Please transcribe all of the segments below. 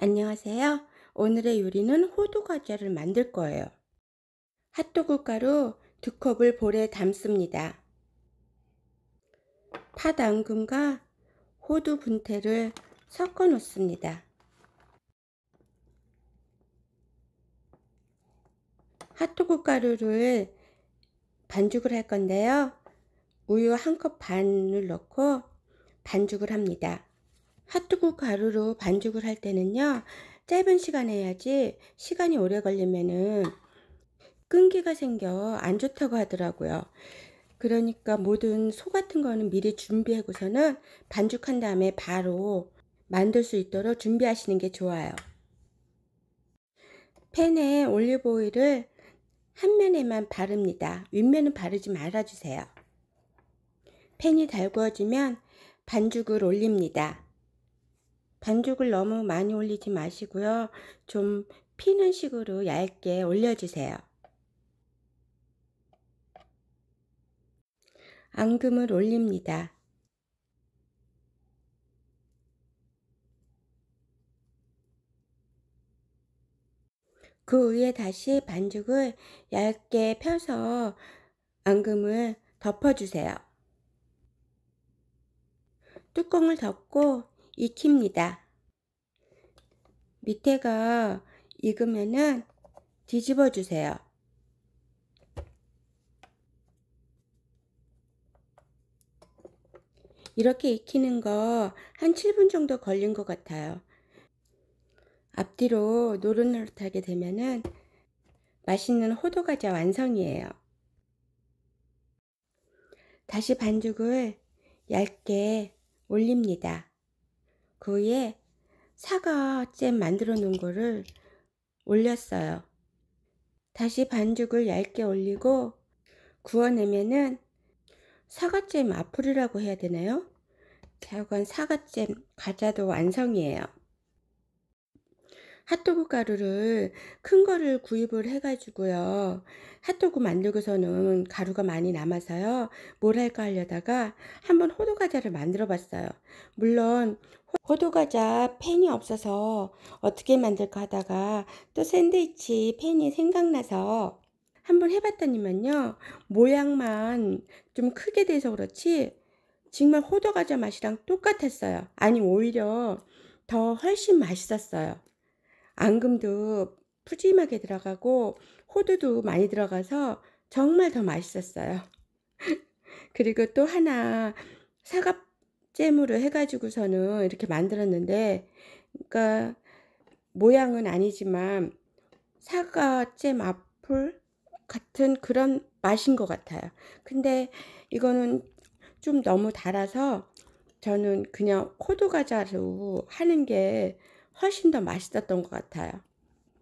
안녕하세요. 오늘의 요리는 호두 과자를 만들 거예요. 핫도그 가루 2컵을 볼에 담습니다. 파당근과 호두 분태를 섞어 놓습니다. 핫도그 가루를 반죽을 할 건데요. 우유 1컵 반을 넣고 반죽을 합니다. 핫도그 가루로 반죽을 할 때는요 짧은 시간에 해야지 시간이 오래 걸리면은 끈기가 생겨 안 좋다고 하더라고요 그러니까 모든 소 같은 거는 미리 준비하고서는 반죽한 다음에 바로 만들 수 있도록 준비하시는 게 좋아요 팬에 올리브오일을 한 면에만 바릅니다 윗면은 바르지 말아주세요 팬이 달구어지면 반죽을 올립니다 반죽을 너무 많이 올리지 마시고요. 좀 피는 식으로 얇게 올려주세요. 앙금을 올립니다. 그 위에 다시 반죽을 얇게 펴서 앙금을 덮어주세요. 뚜껑을 덮고 익힙니다. 밑에가 익으면 뒤집어 주세요. 이렇게 익히는 거 한 7분 정도 걸린 것 같아요. 앞뒤로 노릇노릇하게 되면 맛있는 호두과자 완성이에요. 다시 반죽을 얇게 올립니다. 그 위에 사과잼 만들어 놓은 거를 올렸어요. 다시 반죽을 얇게 올리고 구워내면은 사과잼 아플이라고 해야 되나요? 결국은 사과잼 과자도 완성이에요. 핫도그 가루를 큰 거를 구입을 해가지고요. 핫도그 만들고서는 가루가 많이 남아서요. 뭘 할까 하려다가 한번 호두과자를 만들어 봤어요. 물론 호두과자 팬이 없어서 어떻게 만들까 하다가 또 샌드위치 팬이 생각나서 한번 해봤더니만요. 모양만 좀 크게 돼서 그렇지 정말 호두과자 맛이랑 똑같았어요. 아니 오히려 더 훨씬 맛있었어요. 앙금도 푸짐하게 들어가고 호두도 많이 들어가서 정말 더 맛있었어요. 그리고 또 하나 사과 잼으로 해가지고서는 이렇게 만들었는데 그러니까 모양은 아니지만 사과 잼 앞을 같은 그런 맛인 것 같아요. 근데 이거는 좀 너무 달아서 저는 그냥 호두 과자로 하는 게 훨씬 더 맛있었던 것 같아요.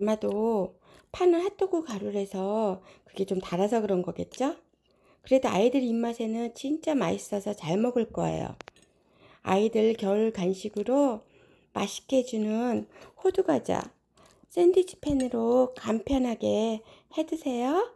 아마도 파는 핫도그 가루를 해서 그게 좀 달아서 그런 거겠죠? 그래도 아이들 입맛에는 진짜 맛있어서 잘 먹을 거예요. 아이들 겨울 간식으로 맛있게 해주는 호두과자 샌드위치 팬으로 간편하게 해드세요.